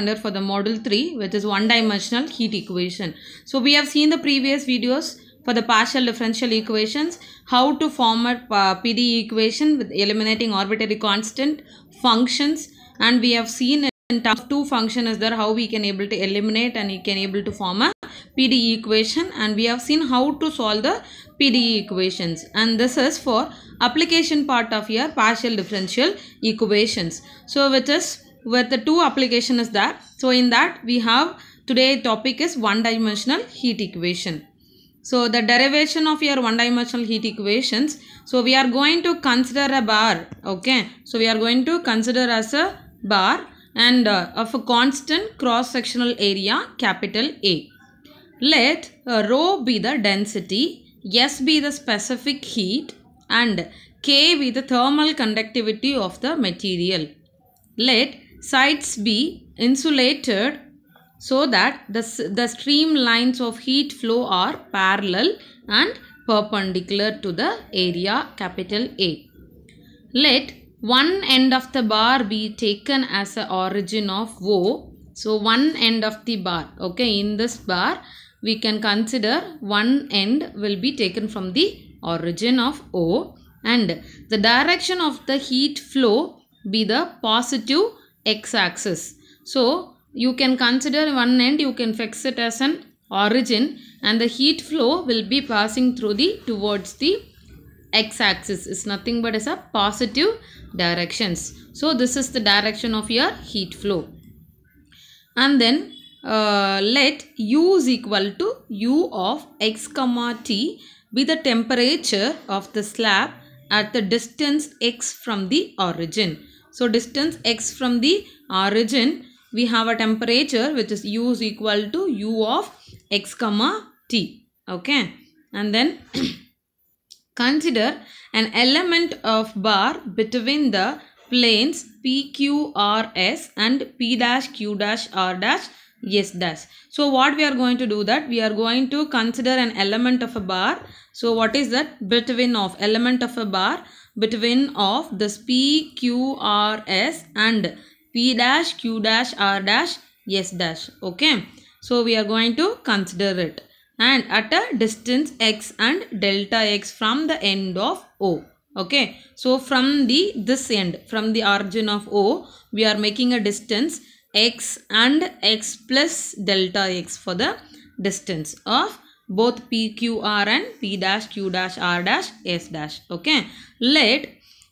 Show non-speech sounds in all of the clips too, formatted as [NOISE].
under for the model 3 which is one dimensional heat equation. So we have seen the previous videos for the partial differential equations, how to form a uh, PDE equation with eliminating arbitrary constant functions and we have seen in terms of two function is there how we can able to eliminate and you can able to form a PDE equation and we have seen how to solve the PDE equations and this is for application part of your partial differential equations. So with this where the two application is there. So in that we have today topic is one dimensional heat equation. So the derivation of your one dimensional heat equations. So we are going to consider a bar. Okay. So we are going to consider as a bar and uh, of a constant cross sectional area capital A. Let uh, rho be the density, S be the specific heat and K be the thermal conductivity of the material. Let sides be insulated so that the, the stream lines of heat flow are parallel and perpendicular to the area capital A. Let one end of the bar be taken as a origin of O. So one end of the bar. Okay, in this bar we can consider one end will be taken from the origin of O and the direction of the heat flow be the positive x axis. So you can consider one end you can fix it as an origin and the heat flow will be passing through the towards the x axis is nothing but as a positive directions. So this is the direction of your heat flow. And then uh, let u is equal to u of x comma t be the temperature of the slab at the distance x from the origin. So distance x from the origin we have a temperature which is u is equal to u of x comma t. Okay. And then [CLEARS THROAT] consider an element of bar between the planes PQRS and P dash Q dash R dash yes dash. So what we are going to do that we are going to consider an element of a bar. So what is that between of element of a bar between of this P, Q, R, S and P dash, Q dash, R dash, S dash. Okay. So we are going to consider it and at a distance x and delta x from the end of O. Okay. So from the this end, from the origin of O, we are making a distance x and x plus delta x for the distance of both PQR and P dash, Q dash, R dash, S dash. Okay. Let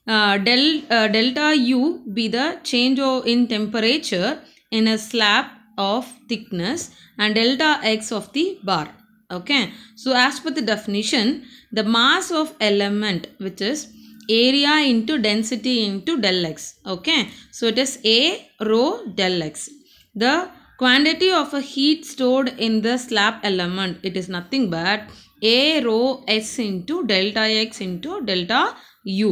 uh, del, uh, delta U be the change in temperature in a slab of thickness and delta X of the bar. Okay. So as per the definition, the mass of element which is area into density into del x. Okay. So it is A rho del x. The Quantity of a heat stored in the slab element, it is nothing but A rho S into delta X into delta U.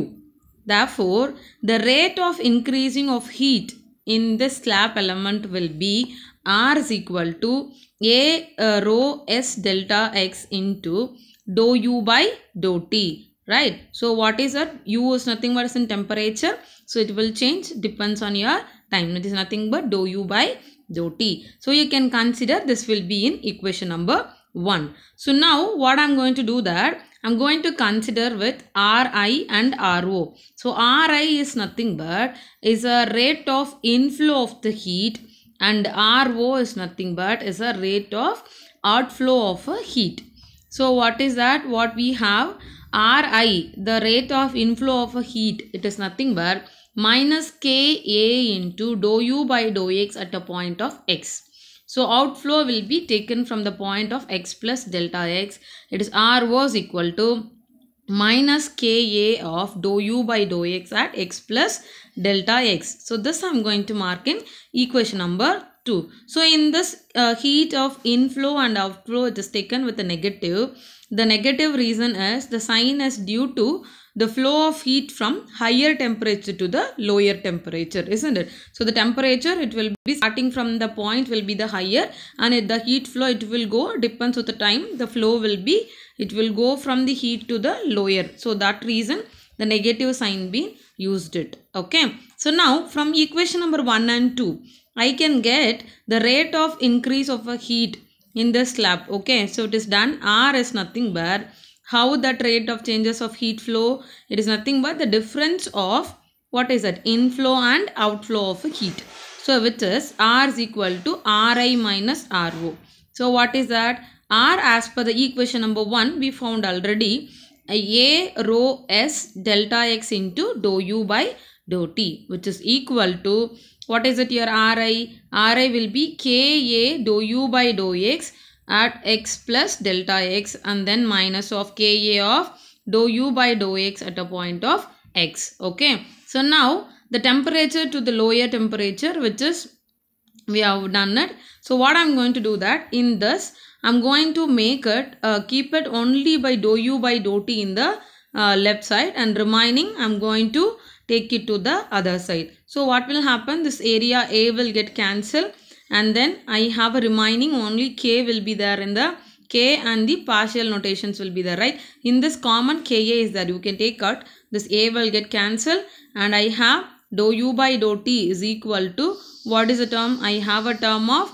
Therefore, the rate of increasing of heat in the slab element will be R is equal to A uh, rho S delta X into dou U by dou T. Right. So, what is that? U is nothing but is in temperature. So, it will change depends on your time. It is nothing but dou u by dou t. So you can consider this will be in equation number 1. So now what I'm going to do that I'm going to consider with RI and RO. So RI is nothing but is a rate of inflow of the heat and RO is nothing but is a rate of outflow of a heat. So what is that? What we have RI the rate of inflow of a heat it is nothing but minus ka into dou u by dou x at a point of x. So outflow will be taken from the point of x plus delta x. It is r was equal to minus ka of dou u by dou x at x plus delta x. So this I am going to mark in equation number 2. So in this uh, heat of inflow and outflow it is taken with a negative. The negative reason is the sign is due to the flow of heat from higher temperature to the lower temperature isn't it so the temperature it will be starting from the point will be the higher and it, the heat flow it will go depends with the time the flow will be it will go from the heat to the lower so that reason the negative sign being used it okay so now from equation number 1 and 2 I can get the rate of increase of a heat in the slab. Okay, so it is done. R is nothing but how that rate of changes of heat flow. It is nothing but the difference of what is that inflow and outflow of heat. So which is R is equal to Ri minus Ro. So what is that? R as per the equation number 1 we found already A rho S delta X into dou U by dou T which is equal to what is it your Ri? Ri will be Ka dou u by dou x at x plus delta x and then minus of Ka of dou u by dou x at a point of x. Okay. So now the temperature to the lower temperature which is we have done it. So what I'm going to do that in this I'm going to make it uh, keep it only by dou u by dou t in the uh, left side and remaining I'm going to take it to the other side. So what will happen? This area A will get cancelled and then I have a remaining only K will be there in the K and the partial notations will be there, right? In this common Ka is that you can take out. This A will get cancelled and I have dou u by dou t is equal to what is the term? I have a term of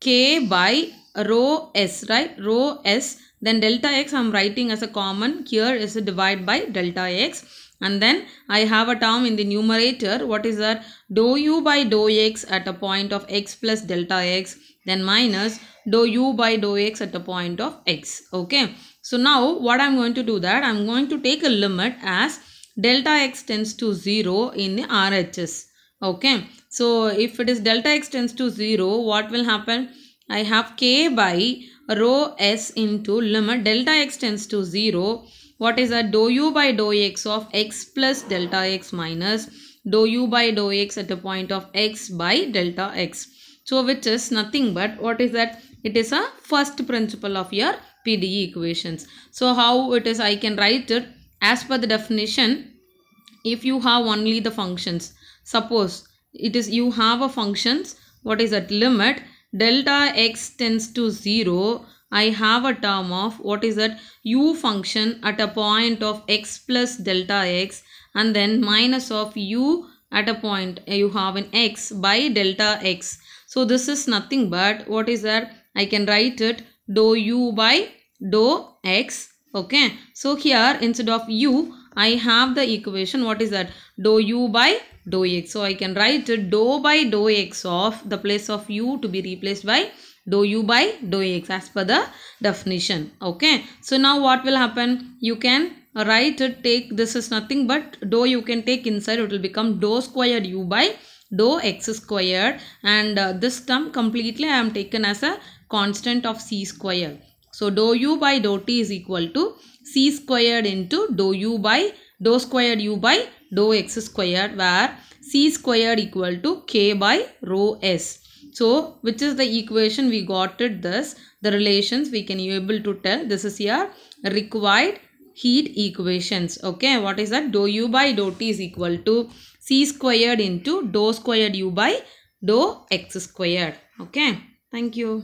K by rho s, right? Rho s then delta x I'm writing as a common here is a divide by delta x and then I have a term in the numerator what is that dou u by dou x at a point of x plus delta x then minus dou u by dou x at a point of x okay so now what I'm going to do that I'm going to take a limit as delta x tends to 0 in the RHS okay so if it is delta x tends to 0 what will happen I have k by rho s into limit delta x tends to 0 what is that? Dou u by dou x of x plus delta x minus dou u by dou x at the point of x by delta x. So which is nothing but what is that? It is a first principle of your PDE equations. So how it is I can write it as per the definition if you have only the functions. Suppose it is you have a functions what is that limit delta x tends to 0 I have a term of what is that u function at a point of x plus delta x and then minus of u at a point uh, you have an x by delta x. So this is nothing but what is that I can write it dou u by dou x okay. So here instead of u I have the equation what is that dou u by dou x. So I can write it dou by dou x of the place of u to be replaced by dou u by dou x as per the definition okay so now what will happen you can write take this is nothing but dou you can take inside it will become dou squared u by dou x squared and uh, this term completely i am taken as a constant of c squared. so dou u by dou t is equal to c squared into dou u by dou squared u by dou x squared where c squared equal to k by rho s so which is the equation we got it this the relations we can be able to tell this is your required heat equations okay what is that dou u by dou t is equal to c squared into dou squared u by dou x squared okay thank you